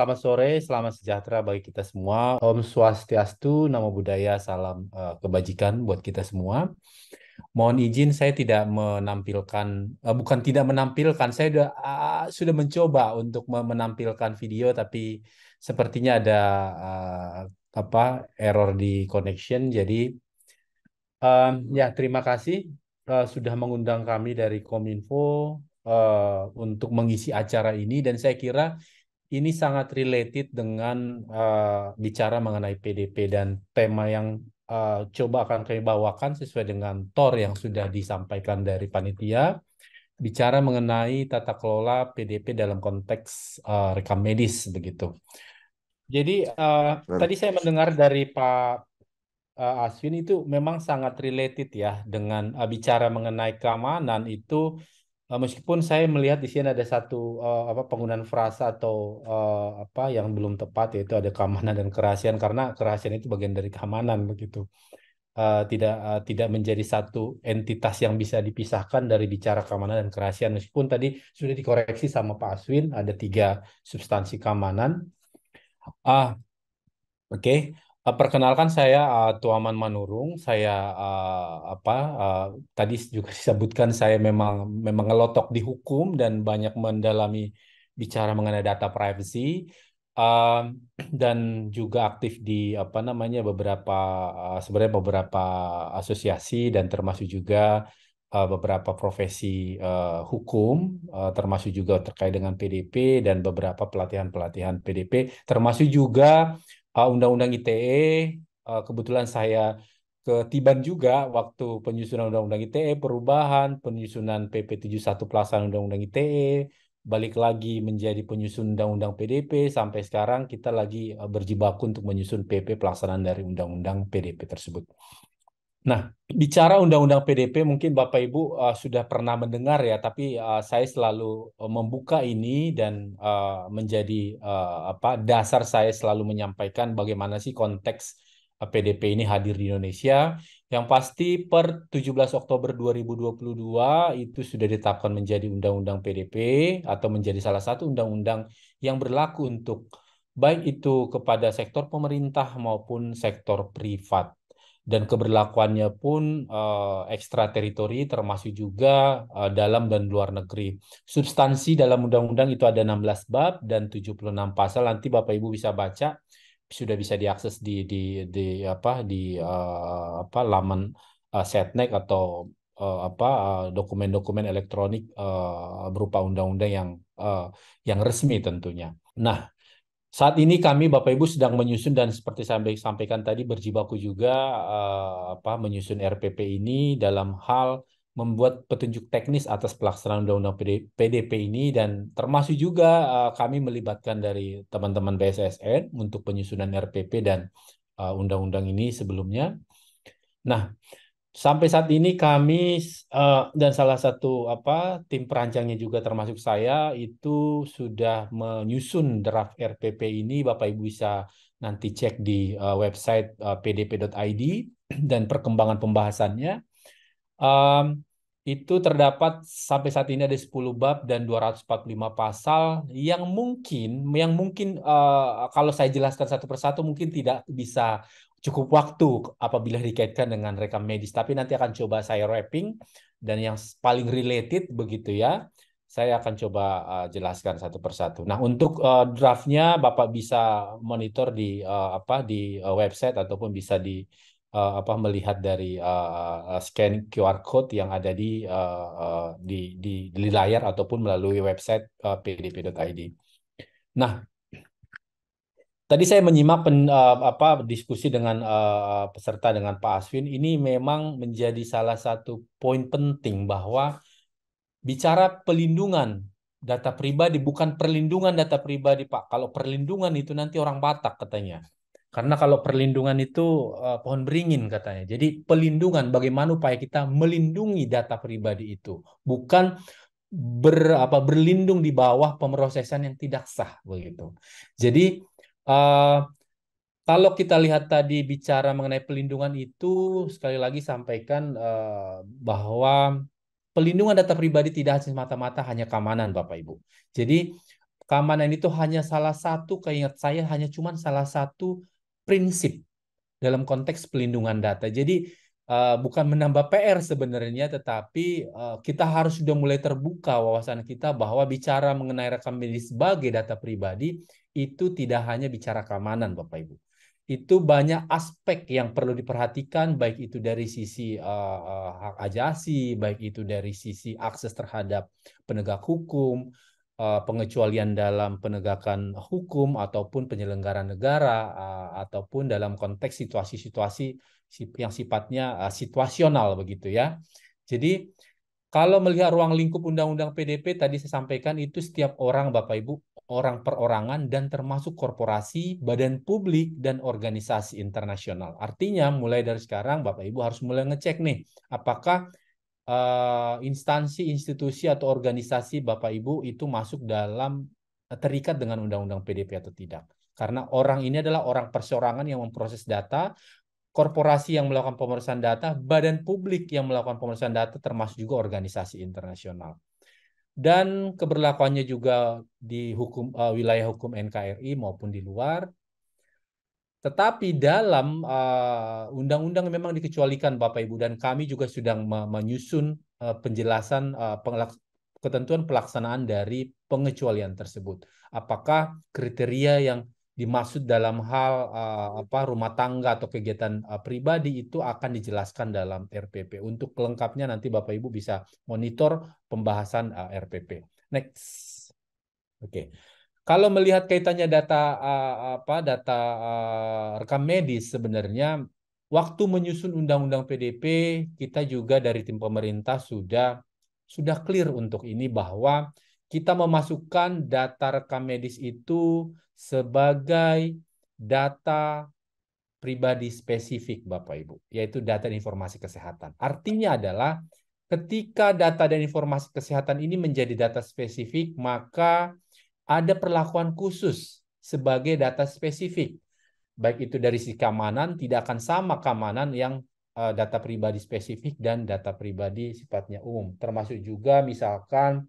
Selamat sore, selamat sejahtera bagi kita semua. Om Swastiastu, Namo Buddhaya, salam uh, kebajikan buat kita semua. Mohon izin saya tidak menampilkan uh, bukan tidak menampilkan, saya sudah uh, sudah mencoba untuk menampilkan video tapi sepertinya ada uh, apa error di connection. Jadi uh, ya terima kasih uh, sudah mengundang kami dari Kominfo uh, untuk mengisi acara ini dan saya kira ini sangat related dengan uh, bicara mengenai PDP dan tema yang uh, coba akan kami bawakan sesuai dengan TOR yang sudah disampaikan dari panitia bicara mengenai tata kelola PDP dalam konteks uh, rekam medis begitu. Jadi uh, tadi saya mendengar dari Pak uh, Aswin itu memang sangat related ya dengan uh, bicara mengenai keamanan itu Eh, meskipun saya melihat di sini ada satu uh, apa penggunaan frasa atau uh, apa yang belum tepat yaitu ada keamanan dan kerahasiaan karena kerahasiaan itu bagian dari keamanan begitu uh, tidak uh, tidak menjadi satu entitas yang bisa dipisahkan dari bicara keamanan dan kerahasiaan meskipun tadi sudah dikoreksi sama Pak Aswin ada tiga substansi keamanan ah uh, oke okay. Eh, perkenalkan saya uh, Tuaman Manurung. Saya uh, apa uh, tadi juga disebutkan saya memang memang ngelotok di hukum dan banyak mendalami bicara mengenai data privacy uh, dan juga aktif di apa namanya beberapa uh, sebenarnya beberapa asosiasi dan termasuk juga uh, beberapa profesi uh, hukum, uh, termasuk juga terkait dengan PDP dan beberapa pelatihan-pelatihan PDP, termasuk juga Ah, Undang-Undang ITE ah, kebetulan saya ketiban juga waktu penyusunan Undang-Undang ITE perubahan penyusunan PP 71 pelaksanaan Undang-Undang ITE balik lagi menjadi penyusun Undang-Undang PDP sampai sekarang kita lagi ah, berjibaku untuk menyusun PP pelaksanaan dari Undang-Undang PDP tersebut. Nah, bicara undang-undang PDP mungkin Bapak Ibu uh, sudah pernah mendengar ya, tapi uh, saya selalu eh, membuka ini dan uh, menjadi uh, apa dasar saya selalu menyampaikan bagaimana sih konteks uh, PDP ini hadir di Indonesia. Yang pasti per 17 Oktober 2022 itu sudah ditetapkan menjadi undang-undang PDP atau menjadi salah satu undang-undang yang berlaku untuk baik itu kepada sektor pemerintah maupun sektor privat dan keberlakuannya pun uh, ekstrateritori termasuk juga uh, dalam dan luar negeri. Substansi dalam undang-undang itu ada 16 bab dan 76 pasal nanti Bapak Ibu bisa baca sudah bisa diakses di di di apa di uh, apa laman uh, setnek atau uh, apa dokumen-dokumen uh, elektronik uh, berupa undang-undang yang uh, yang resmi tentunya. Nah, saat ini kami Bapak Ibu sedang menyusun dan seperti saya sampaikan tadi berjibaku juga uh, apa menyusun RPP ini dalam hal membuat petunjuk teknis atas pelaksanaan undang-undang PDP ini dan termasuk juga uh, kami melibatkan dari teman-teman BSSN untuk penyusunan RPP dan eh, undang-undang uh, ini sebelumnya. Nah, sampai saat ini kami uh, dan salah satu apa tim perancangnya juga termasuk saya itu sudah menyusun draft RPP ini Bapak Ibu bisa nanti cek di uh, website uh, pdp.id dan perkembangan pembahasannya um, itu terdapat sampai saat ini ada 10 bab dan 245 pasal yang mungkin yang mungkin uh, kalau saya jelaskan satu persatu mungkin tidak bisa cukup waktu apabila dikaitkan dengan rekam medis. Tapi nanti akan coba saya wrapping dan yang paling related begitu ya, saya akan coba uh, jelaskan satu persatu. Nah untuk uh, draftnya Bapak bisa monitor di uh, apa di uh, website ataupun bisa di uh, apa melihat dari uh, scan QR code yang ada di uh, uh, di, di di layar ataupun melalui website uh, pdp.id. Nah, Tadi saya menyimak pen, uh, apa diskusi dengan uh, peserta dengan Pak Aswin ini memang menjadi salah satu poin penting bahwa bicara pelindungan data pribadi bukan perlindungan data pribadi Pak. Kalau perlindungan itu nanti orang Batak katanya. Karena kalau perlindungan itu uh, pohon beringin katanya. Jadi pelindungan bagaimana upaya kita melindungi data pribadi itu, bukan ber apa berlindung di bawah pemrosesan yang tidak sah begitu. Jadi Uh, kalau kita lihat tadi bicara mengenai pelindungan itu, sekali lagi sampaikan uh, bahwa pelindungan data pribadi tidak hanya semata-mata hanya keamanan, Bapak Ibu. Jadi keamanan itu hanya salah satu, keingat saya hanya cuma salah satu prinsip dalam konteks pelindungan data. Jadi Eh, bukan menambah PR sebenarnya, tetapi uh, kita harus sudah mulai terbuka wawasan kita bahwa bicara mengenai rekam medis sebagai data pribadi itu tidak hanya bicara keamanan, Bapak Ibu. Itu banyak aspek yang perlu diperhatikan, baik itu dari sisi uh, uh, hak ajasi, baik itu dari sisi akses terhadap penegak hukum, uh, pengecualian dalam penegakan hukum, ataupun penyelenggara negara, uh, ataupun dalam konteks situasi-situasi yang sifatnya uh, situasional begitu ya. Jadi kalau melihat ruang lingkup undang-undang PDP tadi saya sampaikan itu setiap orang Bapak Ibu orang perorangan dan termasuk korporasi, badan publik dan organisasi internasional. Artinya mulai dari sekarang Bapak Ibu harus mulai ngecek nih apakah uh, instansi, institusi atau organisasi Bapak Ibu itu masuk dalam eh, terikat dengan undang-undang PDP atau tidak. Karena orang ini adalah orang perseorangan yang memproses data, korporasi yang melakukan pemeriksaan data, badan publik yang melakukan pemeriksaan data, termasuk juga organisasi internasional. Dan keberlakuannya juga di hukum uh, wilayah hukum NKRI maupun di luar. Tetapi dalam eh, undang-undang uh, memang dikecualikan Bapak Ibu dan kami juga sudah menyusun uh, penjelasan uh, ketentuan pelaksanaan dari pengecualian tersebut. Apakah kriteria yang dimaksud dalam hal uh, apa rumah tangga atau kegiatan uh, pribadi itu akan dijelaskan dalam RPP. Untuk lengkapnya nanti Bapak Ibu bisa monitor pembahasan uh, eh, RPP. Next. Oke. Okay. Kalau melihat kaitannya data uh, apa data uh, rekam medis sebenarnya waktu menyusun undang-undang PDP kita juga dari tim pemerintah sudah sudah clear untuk ini bahwa kita memasukkan data rekam medis itu sebagai data pribadi spesifik Bapak Ibu, yaitu data dan informasi kesehatan. Artinya adalah ketika data dan informasi kesehatan ini menjadi data spesifik, maka ada perlakuan khusus sebagai data spesifik. Baik itu dari sisi keamanan, tidak akan sama keamanan yang eh, data pribadi spesifik dan data pribadi sifatnya umum. Termasuk juga misalkan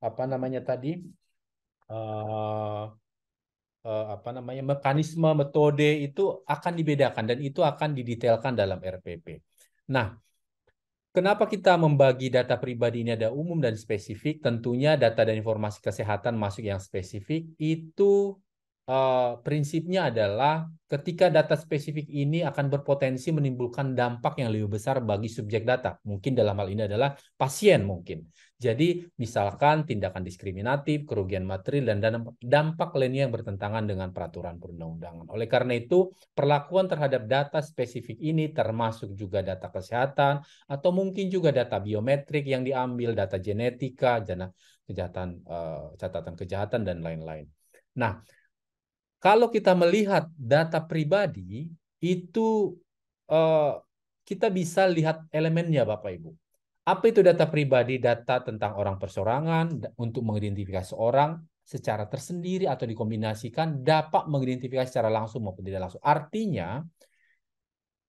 apa namanya tadi uh, uh, apa namanya mekanisme metode itu akan dibedakan dan itu akan didetailkan dalam RPP. Nah, kenapa kita membagi data pribadi ini ada umum dan spesifik? Tentunya data dan informasi kesehatan masuk yang spesifik itu Eh, prinsipnya adalah ketika data spesifik ini akan berpotensi menimbulkan dampak yang lebih besar bagi subjek data. Mungkin dalam hal ini adalah pasien mungkin. Jadi misalkan tindakan diskriminatif, kerugian materi dan dampak lainnya yang bertentangan dengan peraturan perundang-undangan. Oleh karena itu, perlakuan terhadap data spesifik ini termasuk juga data kesehatan, atau mungkin juga data biometrik yang diambil, data genetika, kejahatan, uh, catatan kejahatan, dan lain-lain. Nah, kalau kita melihat data pribadi, itu eh, kita bisa lihat elemennya Bapak Ibu. Apa itu data pribadi? Data tentang orang persorangan untuk mengidentifikasi orang secara tersendiri atau dikombinasikan dapat mengidentifikasi secara langsung maupun tidak langsung. Artinya,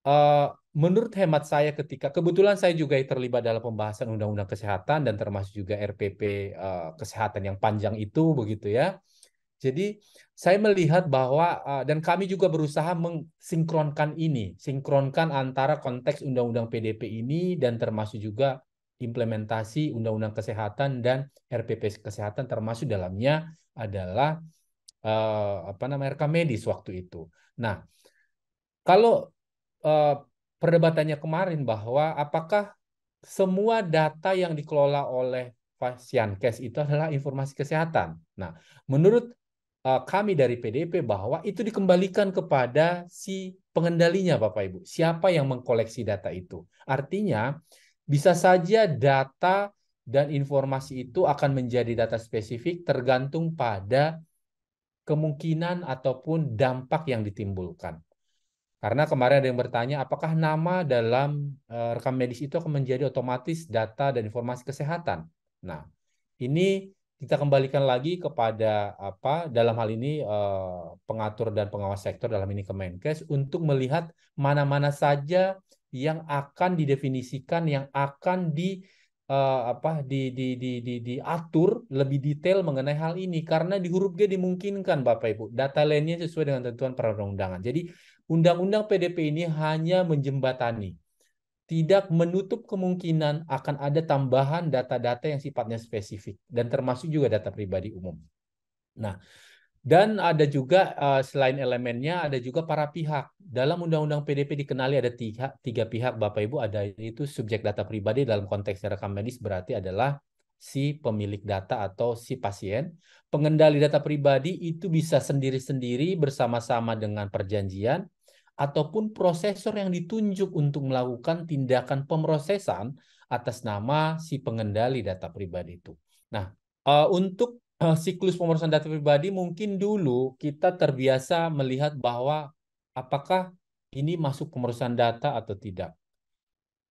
eh, menurut hemat saya ketika kebetulan saya juga terlibat dalam pembahasan undang-undang kesehatan dan termasuk juga RPP uh, eh, kesehatan yang panjang itu begitu ya jadi saya melihat bahwa eh, dan kami juga berusaha mensinkronkan ini, sinkronkan antara konteks undang-undang PDP ini dan termasuk juga implementasi undang-undang kesehatan dan RPP kesehatan termasuk dalamnya adalah eh, apa namanya rekam medis waktu itu. Nah, kalau eh, perdebatannya kemarin bahwa apakah semua data yang dikelola oleh pasien case itu adalah informasi kesehatan. Nah, menurut Eh, kami dari PDP bahwa itu dikembalikan kepada si pengendalinya Bapak Ibu. Siapa yang mengkoleksi data itu? Artinya bisa saja data dan informasi itu akan menjadi data spesifik tergantung pada kemungkinan ataupun dampak yang ditimbulkan. Karena kemarin ada yang bertanya apakah nama dalam eh, rekam medis itu akan menjadi otomatis data dan informasi kesehatan. Nah, ini kita kembalikan lagi kepada apa dalam hal ini eh, pengatur dan pengawas sektor dalam ini Kemenkes untuk melihat mana-mana saja yang akan didefinisikan yang akan di eh, apa di, di, di, di diatur lebih detail mengenai hal ini karena di huruf G dimungkinkan Bapak Ibu data lainnya sesuai dengan tentuan perundang-undangan. Jadi undang-undang PDP ini hanya menjembatani tidak menutup kemungkinan akan ada tambahan data-data yang sifatnya spesifik dan termasuk juga data pribadi umum. Nah, dan ada juga eh, selain elemennya ada juga para pihak. Dalam Undang-Undang PDP dikenali ada tiga, tiga pihak Bapak Ibu ada itu subjek data pribadi dalam konteks rekam medis berarti adalah si pemilik data atau si pasien. Pengendali data pribadi itu bisa sendiri-sendiri bersama-sama dengan perjanjian ataupun prosesor yang ditunjuk untuk melakukan tindakan pemrosesan atas nama si pengendali data pribadi itu. Nah, uh, untuk uh, siklus pemrosesan data pribadi mungkin dulu kita terbiasa melihat bahwa apakah ini masuk pemrosesan data atau tidak.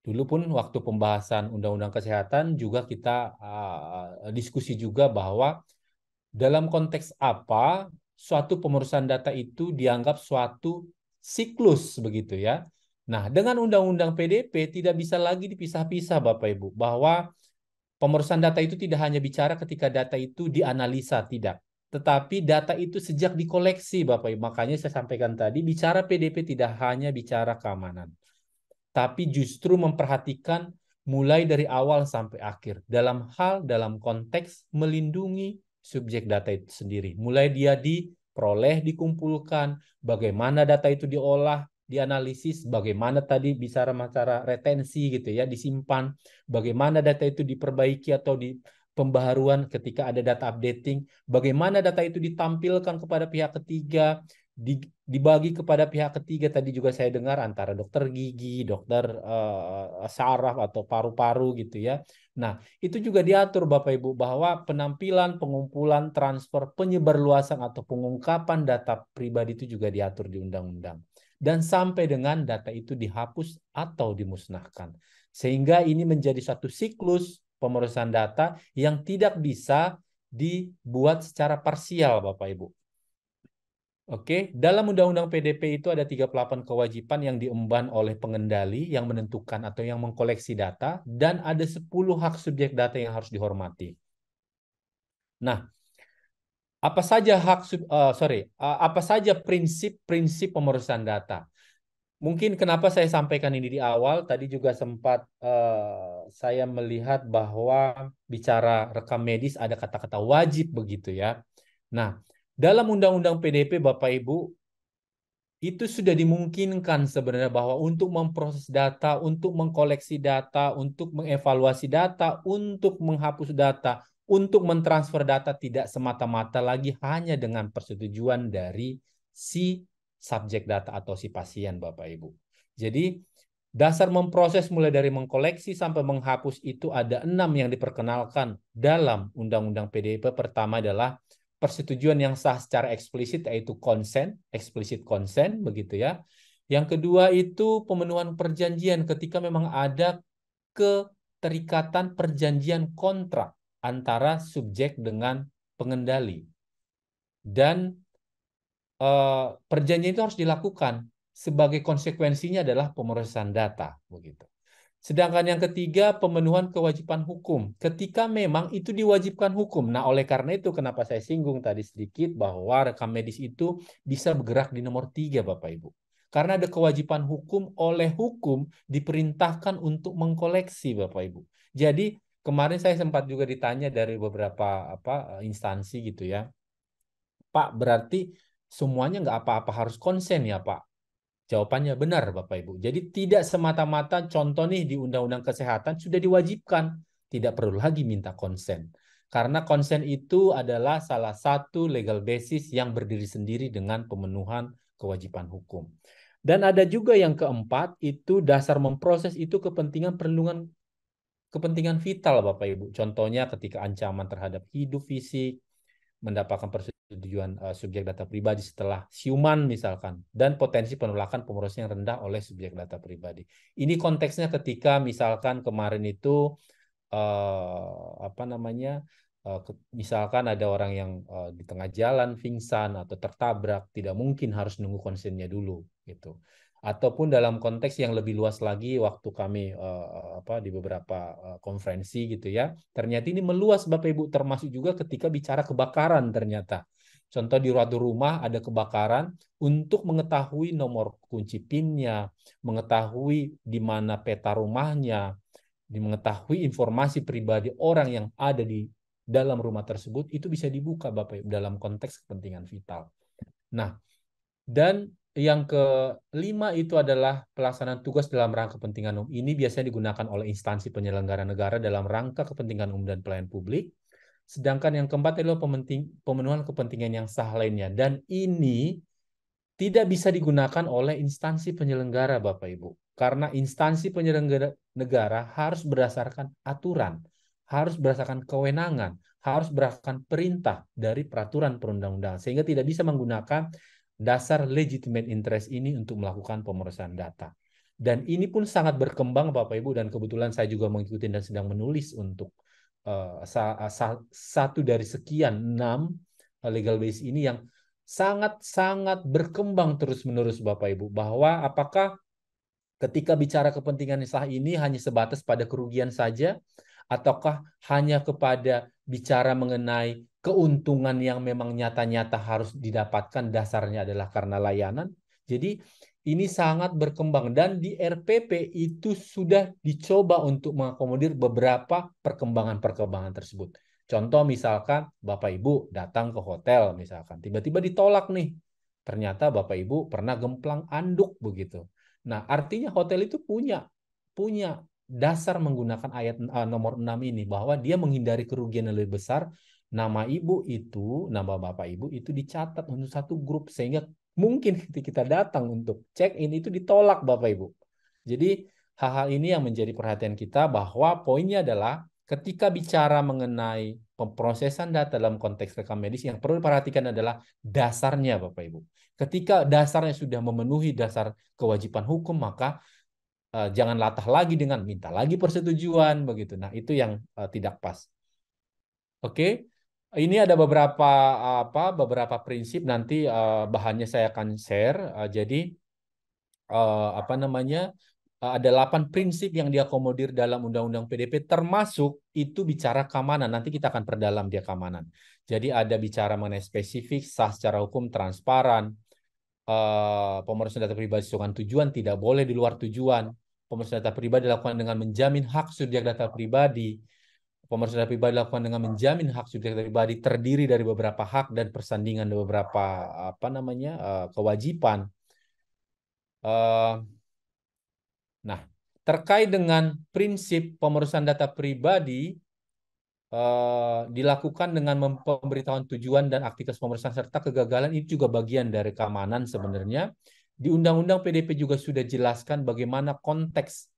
Dulu pun waktu pembahasan Undang-Undang Kesehatan juga kita uh, diskusi juga bahwa dalam konteks apa suatu pemrosesan data itu dianggap suatu siklus begitu ya. Nah, dengan undang-undang PDP tidak bisa lagi dipisah-pisah Bapak Ibu bahwa pemerusan data itu tidak hanya bicara ketika data itu dianalisa tidak, tetapi data itu sejak dikoleksi Bapak Ibu. Makanya saya sampaikan tadi bicara PDP tidak hanya bicara keamanan, tapi justru memperhatikan mulai dari awal sampai akhir dalam hal dalam konteks melindungi subjek data itu sendiri. Mulai dia di peroleh dikumpulkan, bagaimana data itu diolah, dianalisis, bagaimana tadi bicara cara retensi gitu ya, disimpan, bagaimana data itu diperbaiki atau di pembaharuan ketika ada data updating, bagaimana data itu ditampilkan kepada pihak ketiga, dibagi kepada pihak ketiga tadi juga saya dengar antara dokter gigi, dokter uh, saraf atau paru-paru gitu ya. Nah, itu juga diatur Bapak Ibu bahwa penampilan, pengumpulan, transfer, penyebarluasan atau pengungkapan data pribadi itu juga diatur di undang-undang. Dan sampai dengan data itu dihapus atau dimusnahkan. Sehingga ini menjadi satu siklus pemeriksaan data yang tidak bisa dibuat secara parsial Bapak Ibu Oke, dalam Undang-Undang PDP itu ada 38 kewajiban yang diemban oleh pengendali yang menentukan atau yang mengkoleksi data dan ada 10 hak subjek data yang harus dihormati. Nah, apa saja hak uh, sorry, uh, apa saja prinsip-prinsip pemeriksaan data? Mungkin kenapa saya sampaikan ini di awal tadi juga sempat uh, saya melihat bahwa bicara rekam medis ada kata-kata wajib begitu ya. Nah, dalam undang-undang PDP Bapak Ibu itu sudah dimungkinkan sebenarnya bahwa untuk memproses data, untuk mengkoleksi data, untuk mengevaluasi data, untuk menghapus data, untuk mentransfer data tidak semata-mata lagi hanya dengan persetujuan dari si subjek data atau si pasien Bapak Ibu. Jadi dasar memproses mulai dari mengkoleksi sampai menghapus itu ada enam yang diperkenalkan dalam Undang-Undang PDP. Pertama adalah persetujuan yang sah secara eksplisit yaitu konsen, eksplisit konsen begitu ya. Yang kedua itu pemenuhan perjanjian ketika memang ada keterikatan perjanjian kontrak antara subjek dengan pengendali. Dan eh, perjanjian itu harus dilakukan sebagai konsekuensinya adalah pemrosesan data begitu. Sedangkan yang ketiga, pemenuhan kewajiban hukum. Ketika memang itu diwajibkan hukum. Nah, oleh karena itu kenapa saya singgung tadi sedikit bahwa rekam medis itu bisa bergerak di nomor tiga, Bapak Ibu. Karena ada kewajiban hukum oleh hukum diperintahkan untuk mengkoleksi, Bapak Ibu. Jadi kemarin saya sempat juga ditanya dari beberapa apa instansi gitu ya. Pak, berarti semuanya nggak apa-apa harus konsen ya, Pak? Jawabannya benar Bapak Ibu. Jadi tidak semata-mata contoh nih di Undang-Undang Kesehatan sudah diwajibkan. Tidak perlu lagi minta konsen. Karena konsen itu adalah salah satu legal basis yang berdiri sendiri dengan pemenuhan kewajiban hukum. Dan ada juga yang keempat, itu dasar memproses itu kepentingan perlindungan kepentingan vital Bapak Ibu. Contohnya ketika ancaman terhadap hidup fisik, mendapatkan persetujuan uh, subjek data pribadi setelah siuman misalkan dan potensi penolakan pemrosesan yang rendah oleh subjek data pribadi. Ini konteksnya ketika misalkan kemarin itu uh, apa namanya eh, misalkan ada orang yang di tengah jalan pingsan atau tertabrak tidak mungkin harus nunggu konsennya dulu gitu ataupun dalam konteks yang lebih luas lagi waktu kami uh, apa di beberapa uh, konferensi gitu ya ternyata ini meluas Bapak Ibu termasuk juga ketika bicara kebakaran ternyata contoh di ruang rumah ada kebakaran untuk mengetahui nomor kunci pinnya mengetahui di mana peta rumahnya mengetahui informasi pribadi orang yang ada di dalam rumah tersebut itu bisa dibuka Bapak Ibu dalam konteks kepentingan vital nah dan yang kelima itu adalah pelaksanaan tugas dalam rangka kepentingan umum. Ini biasanya digunakan oleh instansi penyelenggara negara dalam rangka kepentingan umum dan pelayan publik. Sedangkan yang keempat adalah pemenuhan kepentingan yang sah lainnya. Dan ini tidak bisa digunakan oleh instansi penyelenggara, Bapak Ibu. Karena instansi penyelenggara negara harus berdasarkan aturan, harus berdasarkan kewenangan, harus berdasarkan perintah dari peraturan perundang-undangan. Sehingga tidak bisa menggunakan dasar legitimate interest ini untuk melakukan pemeriksaan data. Dan ini pun sangat berkembang Bapak Ibu dan kebetulan saya juga mengikuti dan sedang menulis untuk uh, satu dari sekian enam eh, legal base ini yang sangat-sangat berkembang terus-menerus Bapak Ibu bahwa apakah ketika bicara kepentingan sah ini hanya sebatas pada kerugian saja ataukah hanya kepada bicara mengenai keuntungan yang memang nyata-nyata harus didapatkan dasarnya adalah karena layanan. Jadi ini sangat berkembang dan di RPP itu sudah dicoba untuk mengakomodir beberapa perkembangan-perkembangan tersebut. Contoh misalkan Bapak Ibu datang ke hotel misalkan tiba-tiba ditolak nih. Ternyata Bapak Ibu pernah gemplang anduk begitu. Nah, artinya hotel itu punya punya dasar menggunakan ayat eh, nomor 6 ini bahwa dia menghindari kerugian yang lebih besar nama ibu itu, nama bapak ibu itu dicatat untuk satu grup sehingga mungkin ketika kita datang untuk check in itu ditolak bapak ibu. Jadi hal-hal ini yang menjadi perhatian kita bahwa poinnya adalah ketika bicara mengenai pemprosesan data dalam konteks rekam medis yang perlu diperhatikan adalah dasarnya Bapak Ibu. Ketika dasarnya sudah memenuhi dasar kewajiban hukum maka eh, jangan latah lagi dengan minta lagi persetujuan begitu. Nah, itu yang eh, tidak pas. Oke, ini ada beberapa apa beberapa prinsip nanti uh, bahannya saya akan share. Uh, jadi uh, apa namanya uh, ada delapan prinsip yang diakomodir dalam Undang-Undang PDP termasuk itu bicara keamanan. Nanti kita akan perdalam dia keamanan. Jadi ada bicara mengenai spesifik, sah secara hukum, transparan, uh, pemerintah data pribadi dengan tujuan tidak boleh di luar tujuan. pemerintah data pribadi dilakukan dengan menjamin hak subjek data pribadi pemersatu pribadi dilakukan dengan menjamin hak subjek pribadi terdiri dari beberapa hak dan persandingan dan beberapa apa namanya uh, kewajiban. Uh, nah, terkait dengan prinsip pemersatuan data pribadi uh, dilakukan dengan pemberitahuan tujuan dan aktivitas pemersatuan serta kegagalan itu juga bagian dari keamanan sebenarnya. Di Undang-Undang PDP juga sudah jelaskan bagaimana konteks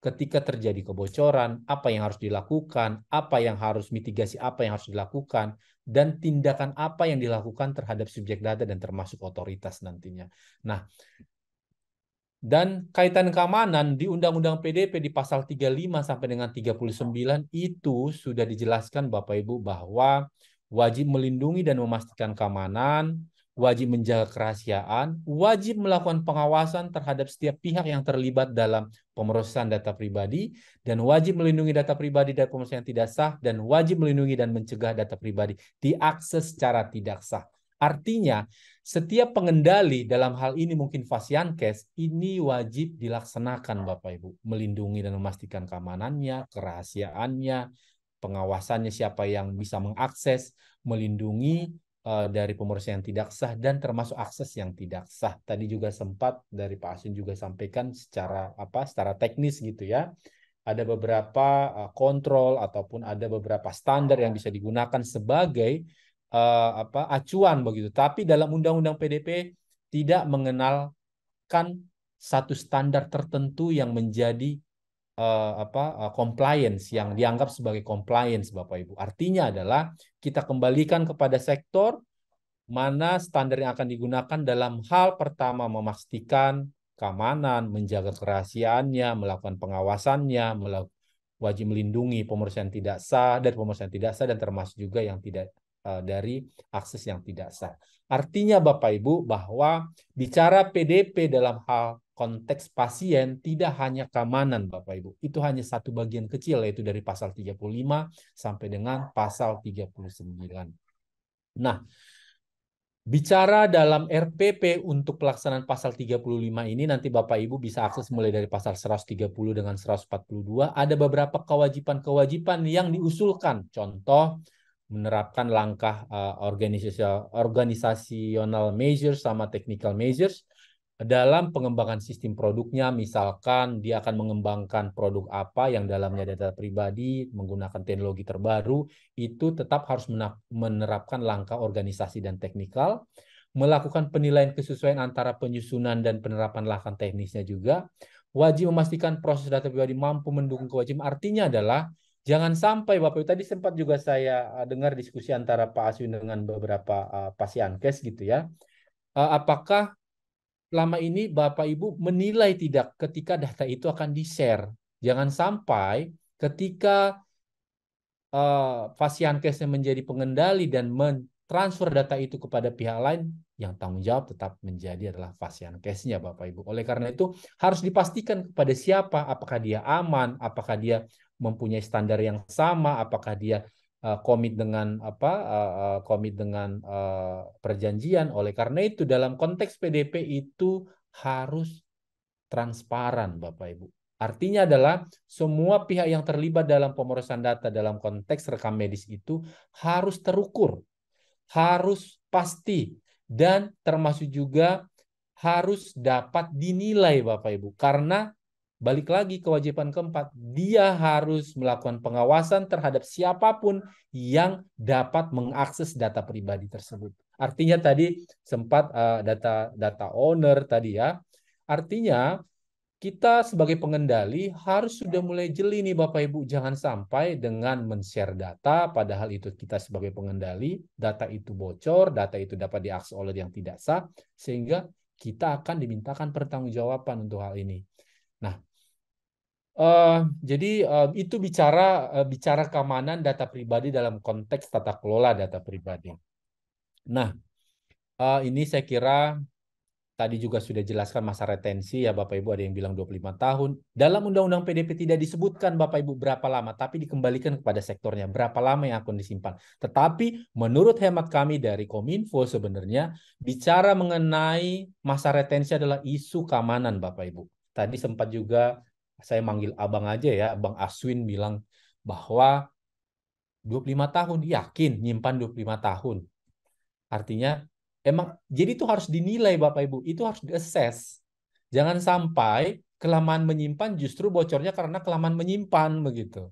ketika terjadi kebocoran, apa yang harus dilakukan, apa yang harus mitigasi, apa yang harus dilakukan, dan tindakan apa yang dilakukan terhadap subjek data dan termasuk otoritas nantinya. Nah, dan kaitan keamanan di Undang-Undang PDP di pasal 35 sampai dengan 39 itu sudah dijelaskan Bapak Ibu bahwa wajib melindungi dan memastikan keamanan, wajib menjaga kerahasiaan, wajib melakukan pengawasan terhadap setiap pihak yang terlibat dalam pemrosesan data pribadi, dan wajib melindungi data pribadi dari pemerosesan yang tidak sah, dan wajib melindungi dan mencegah data pribadi diakses secara tidak sah. Artinya, setiap pengendali dalam hal ini mungkin Fasiankes ini wajib dilaksanakan Bapak Ibu, melindungi dan memastikan keamanannya, kerahasiaannya, pengawasannya siapa yang bisa mengakses, melindungi Eh, dari pemurus yang tidak sah dan termasuk akses yang tidak sah. Tadi juga sempat dari Pak Asun juga sampaikan secara apa secara teknis gitu ya. Ada beberapa eh, kontrol ataupun ada beberapa standar yang bisa digunakan sebagai uh, apa acuan begitu. Tapi dalam undang-undang PDP tidak mengenalkan satu standar tertentu yang menjadi uh, apa uh, compliance yang dianggap sebagai compliance Bapak Ibu. Artinya adalah kita kembalikan kepada sektor mana standar yang akan digunakan dalam hal pertama memastikan keamanan, menjaga kerahasiaannya, melakukan pengawasannya, melakukan wajib melindungi pemeriksaan tidak sah dan pemeriksaan tidak sah dan termasuk juga yang tidak eh, dari akses yang tidak sah. Artinya Bapak Ibu bahwa bicara PDP dalam hal konteks pasien tidak hanya keamanan Bapak Ibu. Itu hanya satu bagian kecil yaitu dari pasal 35 sampai dengan pasal 39. Nah, bicara dalam RPP untuk pelaksanaan pasal 35 ini nanti Bapak Ibu bisa akses mulai dari pasal 130 dengan 142 ada beberapa kewajiban-kewajiban yang diusulkan. Contoh menerapkan langkah uh, organisasional measures sama technical measures dalam pengembangan sistem produknya, misalkan dia akan mengembangkan produk apa yang dalamnya data pribadi, menggunakan teknologi terbaru, itu tetap harus menerapkan langkah organisasi dan teknikal, melakukan penilaian kesesuaian antara penyusunan dan penerapan langkah teknisnya juga, wajib memastikan proses data pribadi mampu mendukung kewajiban. Artinya adalah jangan sampai Bapak tadi sempat juga saya eh, dengar diskusi antara Pak Aswin dengan beberapa uh, eh, pasien kes gitu ya. Eh, apakah lama ini Bapak Ibu menilai tidak ketika data itu akan di-share. Jangan sampai ketika uh, eh, case menjadi pengendali dan mentransfer data itu kepada pihak lain, yang tanggung jawab tetap menjadi adalah pasien nya Bapak Ibu. Oleh karena itu harus dipastikan kepada siapa, apakah dia aman, apakah dia mempunyai standar yang sama, apakah dia Eh, komit dengan apa eh, eh, komit dengan perjanjian oleh karena itu dalam konteks PDP itu harus transparan Bapak Ibu artinya adalah semua pihak yang terlibat dalam pemrosesan data dalam konteks rekam medis itu harus terukur harus pasti dan termasuk juga harus dapat dinilai Bapak Ibu karena Balik lagi kewajiban keempat, dia harus melakukan pengawasan terhadap siapapun yang dapat mengakses data pribadi tersebut. Artinya tadi sempat eh, data data owner tadi ya. Artinya kita sebagai pengendali harus sudah mulai jeli nih Bapak Ibu jangan sampai dengan men-share data padahal itu kita sebagai pengendali data itu bocor, data itu dapat diakses oleh yang tidak sah sehingga kita akan dimintakan pertanggungjawaban untuk hal ini. Nah, Uh, jadi uh, itu bicara uh, bicara keamanan data pribadi dalam konteks tata kelola data pribadi. Nah, uh, ini saya kira tadi juga sudah jelaskan masa retensi ya Bapak Ibu ada yang bilang 25 tahun. Dalam undang-undang PDP tidak disebutkan Bapak Ibu berapa lama, tapi dikembalikan kepada sektornya berapa lama yang akan disimpan. Tetapi menurut hemat kami dari Kominfo sebenarnya bicara mengenai masa retensi adalah isu keamanan Bapak Ibu. Tadi sempat juga saya manggil abang aja ya, Bang Aswin bilang bahwa 25 tahun, yakin nyimpan 25 tahun. Artinya emang jadi itu harus dinilai Bapak Ibu, itu harus diassess. Jangan sampai kelamaan menyimpan justru bocornya karena kelamaan menyimpan begitu.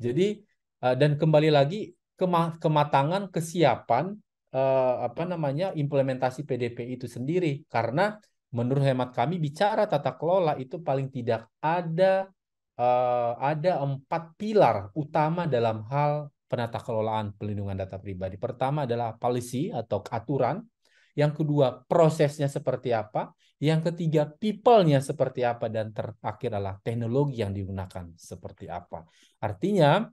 Jadi eh, dan kembali lagi kematangan kesiapan eh, apa namanya implementasi PDP itu sendiri karena menurut hemat kami bicara tata kelola itu paling tidak ada uh, ada empat pilar utama dalam hal penata kelolaan pelindungan data pribadi. Pertama adalah policy atau aturan. Yang kedua, prosesnya seperti apa. Yang ketiga, people-nya seperti apa. Dan terakhir adalah teknologi yang digunakan seperti apa. Artinya,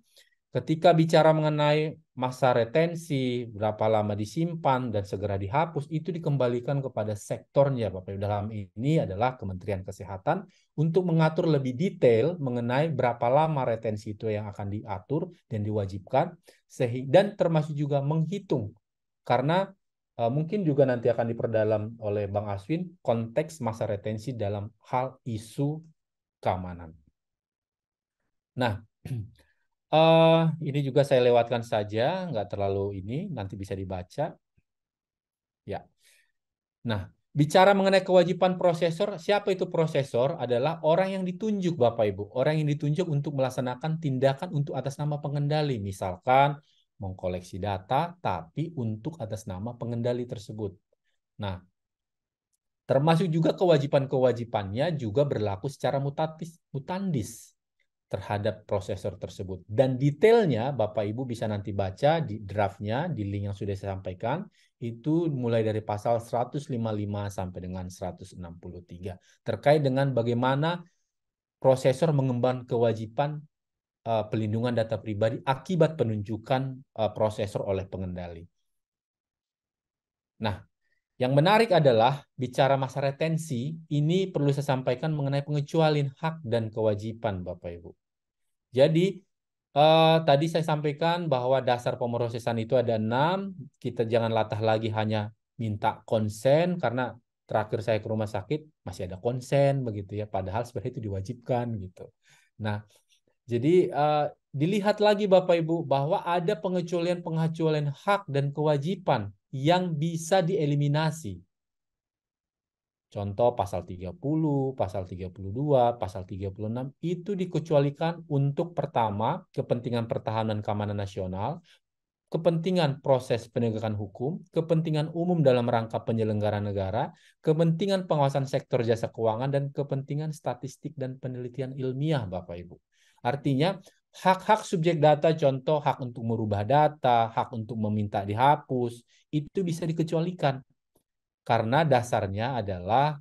Ketika bicara mengenai masa retensi, berapa lama disimpan dan segera dihapus, itu dikembalikan kepada sektornya Bapak Ibu. Dalam ini adalah Kementerian Kesehatan untuk mengatur lebih detail mengenai berapa lama retensi itu yang akan diatur dan diwajibkan dan termasuk juga menghitung karena eh, mungkin juga nanti akan diperdalam oleh Bang Aswin konteks masa retensi dalam hal isu keamanan. Nah, Uh, ini juga saya lewatkan saja, nggak terlalu ini, nanti bisa dibaca. Ya. Nah, bicara mengenai kewajiban prosesor, siapa itu prosesor? Adalah orang yang ditunjuk Bapak Ibu, orang yang ditunjuk untuk melaksanakan tindakan untuk atas nama pengendali, misalkan mengkoleksi data tapi untuk atas nama pengendali tersebut. Nah, termasuk juga kewajiban-kewajibannya juga berlaku secara mutatis mutandis terhadap prosesor tersebut. Dan detailnya Bapak Ibu bisa nanti baca di draftnya, di link yang sudah saya sampaikan, itu mulai dari pasal 155 sampai dengan 163. Terkait dengan bagaimana prosesor mengemban kewajiban uh, pelindungan data pribadi akibat penunjukan uh, prosesor oleh pengendali. Nah, yang menarik adalah bicara masa retensi, ini perlu saya sampaikan mengenai pengecualian hak dan kewajiban Bapak Ibu. Jadi Uh, tadi saya sampaikan bahwa dasar pemrosesan itu ada enam. Kita jangan latah lagi hanya minta konsen karena terakhir saya ke rumah sakit masih ada konsen begitu ya. Padahal sebenarnya itu diwajibkan gitu. Nah, jadi uh, dilihat lagi Bapak Ibu bahwa ada pengecualian pengecualian hak dan kewajiban yang bisa dieliminasi. Contoh pasal 30, pasal 32, pasal 36 itu dikecualikan untuk pertama kepentingan pertahanan keamanan nasional, kepentingan proses penegakan hukum, kepentingan umum dalam rangka penyelenggara negara, kepentingan pengawasan sektor jasa keuangan dan kepentingan statistik dan penelitian ilmiah Bapak Ibu. Artinya hak-hak subjek data contoh hak untuk merubah data, hak untuk meminta dihapus itu bisa dikecualikan karena dasarnya adalah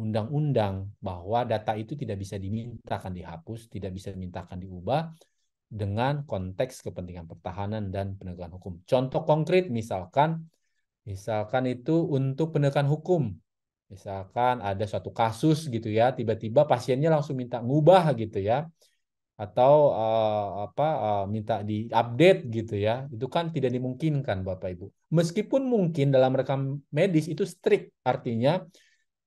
undang-undang bahwa data itu tidak bisa dimintakan dihapus, tidak bisa dimintakan diubah dengan konteks kepentingan pertahanan dan penegakan hukum. Contoh konkret misalkan misalkan itu untuk penegakan hukum. Misalkan ada suatu kasus gitu ya, tiba-tiba pasiennya langsung minta ngubah gitu ya atau uh, apa uh, minta diupdate gitu ya itu kan tidak dimungkinkan bapak ibu meskipun mungkin dalam rekam medis itu strict artinya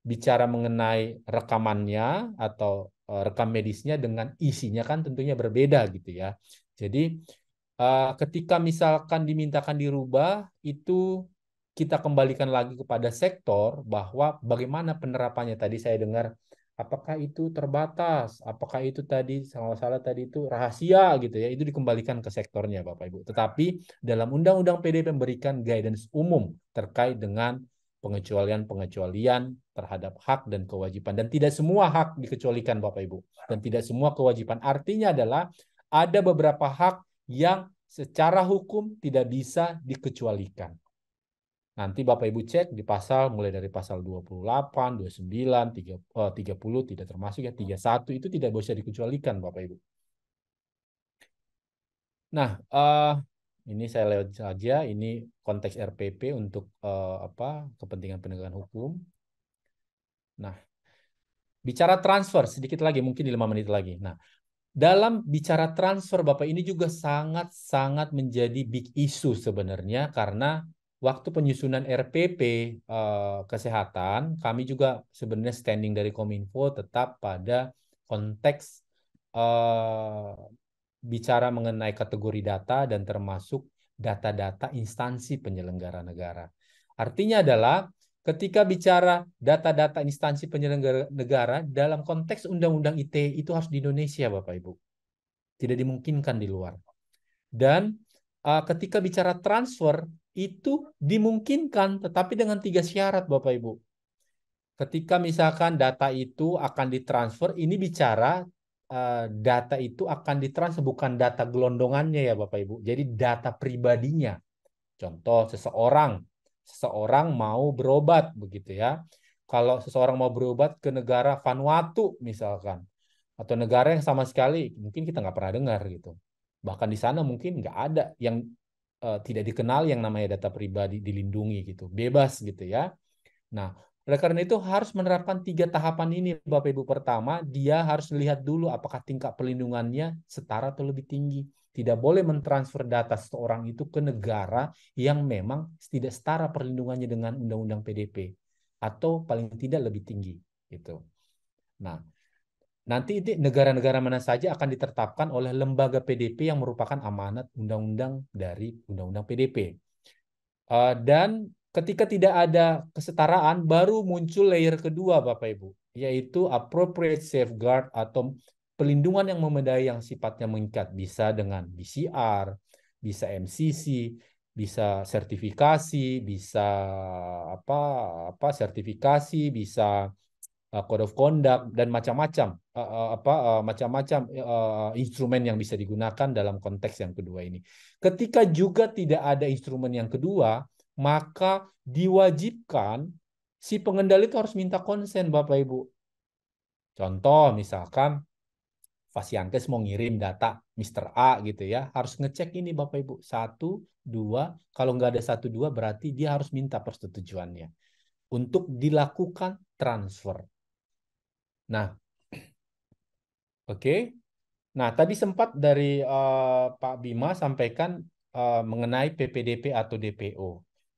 bicara mengenai rekamannya atau uh, rekam medisnya dengan isinya kan tentunya berbeda gitu ya jadi uh, ketika misalkan dimintakan dirubah itu kita kembalikan lagi kepada sektor bahwa bagaimana penerapannya tadi saya dengar apakah itu terbatas, apakah itu tadi salah salah tadi itu rahasia gitu ya, itu dikembalikan ke sektornya Bapak Ibu. Tetapi dalam Undang-Undang PD memberikan guidance umum terkait dengan pengecualian-pengecualian terhadap hak dan kewajiban dan tidak semua hak dikecualikan Bapak Ibu dan tidak semua kewajiban artinya adalah ada beberapa hak yang secara hukum tidak bisa dikecualikan. Nanti Bapak Ibu cek di pasal mulai dari pasal 28, 29, 30, 30 tidak termasuk ya 31 hmm. itu tidak bisa dikecualikan Bapak Ibu. Nah, uh, ini saya lewat saja ini konteks RPP untuk uh, apa kepentingan penegakan hukum. Nah, bicara transfer sedikit lagi mungkin di lima menit lagi. Nah, dalam bicara transfer Bapak ini juga sangat-sangat menjadi big issue sebenarnya karena waktu penyusunan RPP uh, eh, kesehatan, kami juga sebenarnya standing dari Kominfo tetap pada konteks uh, bicara mengenai kategori data dan termasuk data-data instansi penyelenggara negara. Artinya adalah ketika bicara data-data instansi penyelenggara negara dalam konteks undang-undang ITE itu harus di Indonesia, Bapak Ibu. Tidak dimungkinkan di luar. Dan uh, ketika bicara transfer itu dimungkinkan tetapi dengan tiga syarat Bapak Ibu. Ketika misalkan data itu akan ditransfer, ini bicara eh, data itu akan ditransfer bukan data gelondongannya ya Bapak Ibu. Jadi data pribadinya. Contoh seseorang, seseorang mau berobat begitu ya. Kalau seseorang mau berobat ke negara Vanuatu misalkan atau negara yang sama sekali mungkin kita nggak pernah dengar gitu. Bahkan di sana mungkin nggak ada yang Eh, tidak dikenal yang namanya data pribadi dilindungi gitu, bebas gitu ya. Nah, oleh karena itu harus menerapkan tiga tahapan ini Bapak Ibu. Pertama, dia harus lihat dulu apakah tingkat perlindungannya setara atau lebih tinggi. Tidak boleh mentransfer data seseorang itu ke negara yang memang tidak setara perlindungannya dengan Undang-Undang PDP atau paling tidak lebih tinggi gitu. Nah, nanti ini negara-negara mana saja akan ditetapkan oleh lembaga PDP yang merupakan amanat undang-undang dari undang-undang PDP. Eh, dan ketika tidak ada kesetaraan, baru muncul layer kedua, Bapak Ibu, yaitu appropriate safeguard atau pelindungan yang memadai yang sifatnya mengikat, bisa dengan BCR, bisa MCC, bisa sertifikasi, bisa apa apa sertifikasi, bisa Uh, code of conduct dan macam-macam uh, uh, apa macam-macam instrumen yang bisa digunakan dalam konteks yang kedua ini. Ketika juga tidak ada instrumen yang kedua, maka diwajibkan si pengendali itu harus minta konsen Bapak Ibu. Contoh misalkan Fasiankes mau ngirim data Mr. A gitu ya, harus ngecek ini Bapak Ibu. Satu, dua, kalau nggak ada satu, dua berarti dia harus minta persetujuannya untuk dilakukan transfer. Nah, oke. Okay. Nah, tadi sempat dari uh, Pak Bima sampaikan uh, mengenai PPDP atau DPO.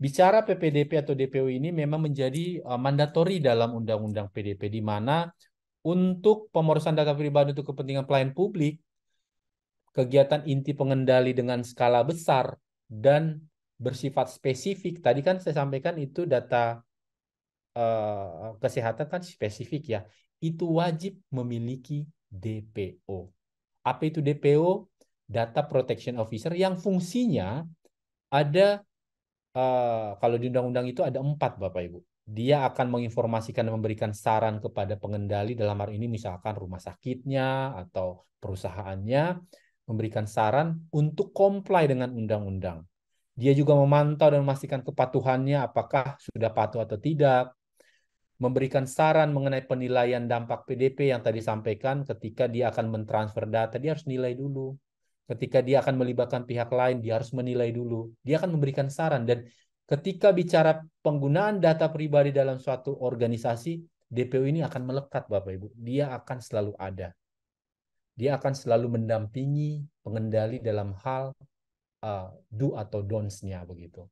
Bicara PPDP atau DPO ini memang menjadi uh, mandatori dalam Undang-Undang PDP, di mana untuk pemerosan data pribadi untuk kepentingan pelayan publik, kegiatan inti pengendali dengan skala besar dan bersifat spesifik. Tadi kan saya sampaikan itu data uh, kesehatan kan spesifik ya itu wajib memiliki DPO. Apa itu DPO? Data Protection Officer yang fungsinya ada uh, kalau di undang-undang itu ada empat Bapak Ibu. Dia akan menginformasikan dan memberikan saran kepada pengendali dalam hal ini misalkan rumah sakitnya atau perusahaannya memberikan saran untuk comply dengan undang-undang. Dia juga memantau dan memastikan kepatuhannya apakah sudah patuh atau tidak memberikan saran mengenai penilaian dampak PDP yang tadi sampaikan ketika dia akan mentransfer data, dia harus nilai dulu. Ketika dia akan melibatkan pihak lain, dia harus menilai dulu. Dia akan memberikan saran dan ketika bicara penggunaan data pribadi dalam suatu organisasi, DPO ini akan melekat Bapak Ibu. Dia akan selalu ada. Dia akan selalu mendampingi pengendali dalam hal uh, do atau don'ts-nya begitu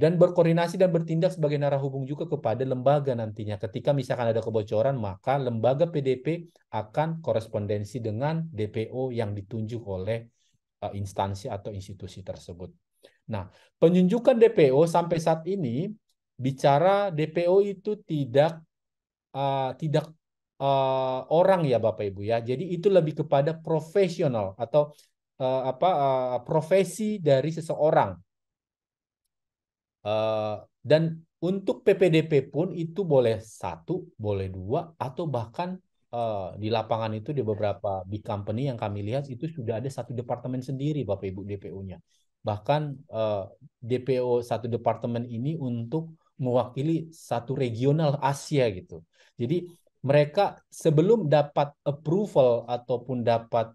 dan berkoordinasi dan bertindak sebagai narah hubung juga kepada lembaga nantinya. Ketika misalkan ada kebocoran, maka lembaga PDP akan korespondensi dengan DPO yang ditunjuk oleh eh, instansi atau institusi tersebut. Nah, penunjukan DPO sampai saat ini bicara DPO itu tidak uh, tidak uh, orang ya Bapak Ibu ya. Jadi itu lebih kepada profesional atau uh, apa uh, profesi dari seseorang Eh, dan untuk PPDP pun itu boleh satu, boleh dua, atau bahkan uh, di lapangan itu di beberapa big company yang kami lihat itu sudah ada satu departemen sendiri Bapak Ibu DPO-nya. Bahkan uh, eh, DPO satu departemen ini untuk mewakili satu regional Asia gitu. Jadi mereka sebelum dapat approval ataupun dapat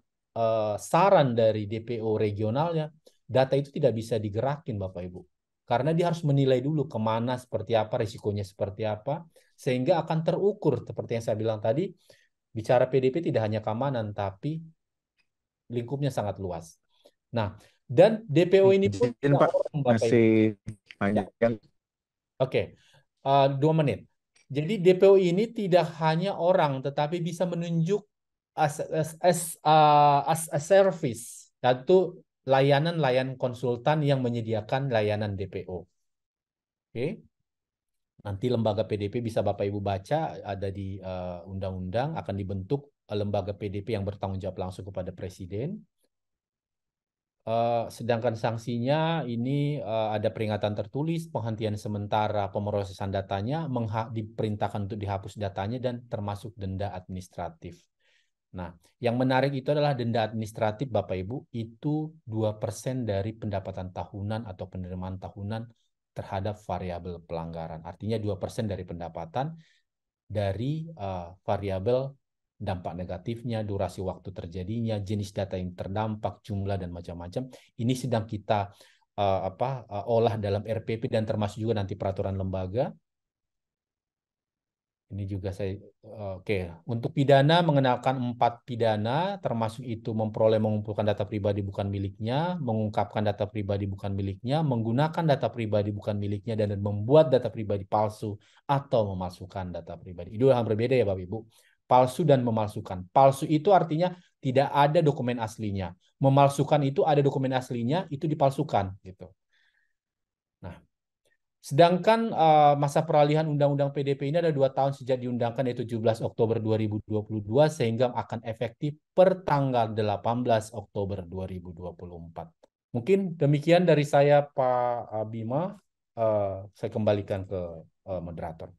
saran dari DPO regionalnya, data itu tidak bisa digerakin Bapak Ibu karena dia harus menilai dulu kemana seperti apa risikonya seperti apa sehingga akan terukur seperti yang saya bilang tadi bicara PDP tidak hanya keamanan tapi lingkupnya sangat luas nah dan DPO ini pun Pak, orang, Bapak masih ya. panjang ya. oke okay. uh, eh, dua menit jadi DPO ini tidak hanya orang tetapi bisa menunjuk as as as, uh, as a service yaitu layanan-layanan konsultan yang menyediakan layanan DPO. Oke. Nanti lembaga PDP bisa Bapak Ibu baca ada di eh, undang-undang uh, akan dibentuk eh, lembaga PDP yang bertanggung jawab langsung kepada presiden. Uh, sedangkan sanksinya ini uh, ada peringatan tertulis, penghentian sementara pemrosesan datanya, diperintahkan untuk dihapus datanya dan termasuk denda administratif. Nah, yang menarik itu adalah denda administratif Bapak Ibu itu 2% dari pendapatan tahunan atau penerimaan tahunan terhadap variabel pelanggaran. Artinya 2% dari pendapatan dari uh, variabel dampak negatifnya, durasi waktu terjadinya, jenis data yang terdampak, jumlah dan macam-macam. Ini sedang kita uh, apa uh, olah dalam RPP dan termasuk juga nanti peraturan lembaga ini juga saya eh, oke okay. untuk pidana mengenakan empat pidana termasuk itu memperoleh mengumpulkan data pribadi bukan miliknya, mengungkapkan data pribadi bukan miliknya, menggunakan data pribadi bukan miliknya dan membuat data pribadi palsu atau memasukkan data pribadi. Itu hal berbeda ya Bapak Ibu. Palsu dan memalsukan. Palsu itu artinya tidak ada dokumen aslinya. Memalsukan itu ada dokumen aslinya, itu dipalsukan gitu. Nah, Sedangkan uh, masa peralihan Undang-Undang PDP ini ada dua tahun sejak diundangkan yaitu 17 Oktober 2022 sehingga akan efektif per tanggal 18 Oktober 2024. Mungkin demikian dari saya Pak eh, Bima. Uh, saya kembalikan ke uh, moderator.